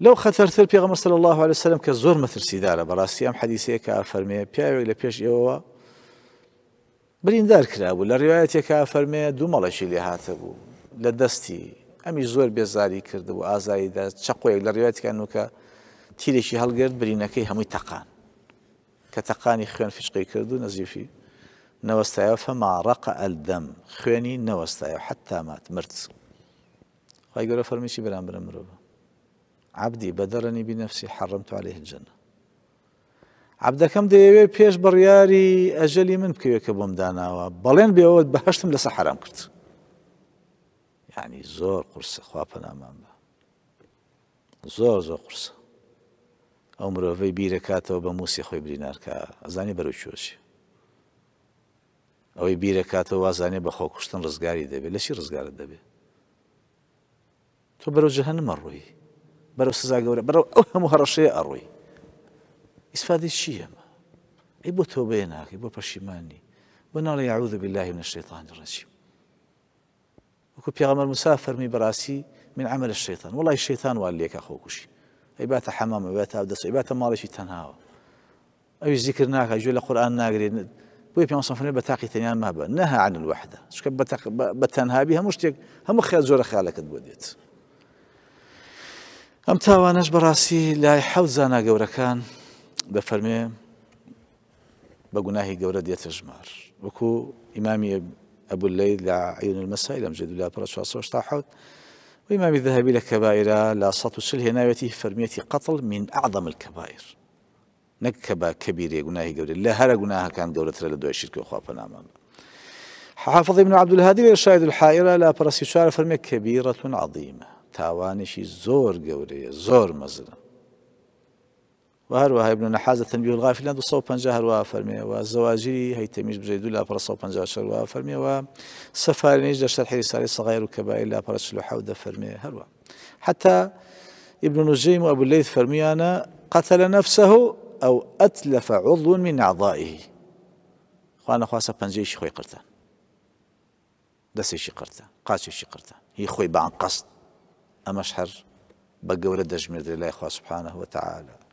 خطر خەتەرتر پێغمە سل الله عليه وسلم کە زۆر مەترسیدارە بەڕاستی ئەم حەدیسەیە کە ئافەرمێ پیاوێک لە پێش ئێوەوە بریندار کرابوو لە ڕێایەتێکە فەرمێ دوو مەڵەشی لێ هاتە بوو لە دەستی ئەمی زۆر بێزاری کرد و ئازاییدا چقۆیەک لە ڕێاتکان وکە تیرێکی هەڵگرت برینەکەی هەمووی تەقان کە تەقانی خوێن فشقی کرد و نەزیفی فما فەماڕق الدم خوێنی نەوەستایە حتا مات مرد خی گەورە فەرمیشی بەرامبرە مرۆڤە عبدی بەدەرەنی بینەفسی حەڕمت عليه جنە عبدەکەم دەیەوێ پێش بڕیاری ئەژەلی من بکەوێت کە بۆم داناوە بەڵێن بێەوە بەهشتم لەسە حرام کرد یعنی زۆر قرسە خواپەنامان بە زۆر زۆر قرسە ئەو مرۆڤەی بیرەکاتەوە بە موسی خۆی برینارکە ئەزانانی بەرەو چۆشی ئەوەی بیرەکاتەوە وازانێ بە خۆکوشتن ڕزگاری دەبێت لەشی ڕزگارت دەبێت تۆ بەرەو جەهنمە ڕووی بەرەو سزا گەورە بەرەو ئەو هەموو هەڕەشەیە ئەڕووی ئیسفادی چی ئەمە ئەی بۆ تۆ بێ ناکەی بۆ پەشیمانی بۆ ناڵی بالله من الشيطان الرجيم وەکو پیاغەمەر مسافەرمی بەڕاستی من عمل الشيطان والله الشيطان وال لێکە خۆکوشی ئەی باتە حەمامە بێتە دەست باتە ماڵێکی تەنهاوە ئەوی زیکر ناکە جوێ لە قورآان ناگرێن بۆی پێسەفرێ بە تاقی تەنیان مابە نەها عن الوحدە چکە بەتەنهابی هەموو شتێک هەموو خیا زۆرە خیالەکەت بۆ دێت. ئەم تاوانەش بەڕاستی لای حەوزانە گەورەکان دەفەرمێ بە گوناهی گەورە دێتە ژمار وەکو ئیمامی ئەبول لی لە عیون المەسای لەم جێدو لا پڕ 1970 وإمام الذهبي لكبائر لا سطو سله ناويته فرميتي قتل من أعظم الكبائر نكبا كبيرة جناه قولي لا هر جناه كان قولة ترى لدوي الشركة وخواب نعم حافظ ابن عبد الهادي الشاهد الحائرة لا برسي شعر فرمي كبيرة عظيمة تاوانشی زۆر گەورەیە زور مەزرە و هر هەروەها ابن نحاز تنبیه الغافلان 250 هەروە فەرمیەوە زەواجری هەیتەمیش بژێ هر لاپەڕ 150 و سفاری نیج در شرحی ساری صغیر و کبائی کەبایی صلو حود دە هر هەروە حتا ابن نجیم نجيم وابو الليث فرميانا قتل نفسه او اتلف عضو من اعضائه خوانا خواسا پنجيشي خوي قرتان دستيشي قرتان قاسيشي قرتان هی خوی بان قصد أمشحر بقورة دجمير لله سبحانه وتعالى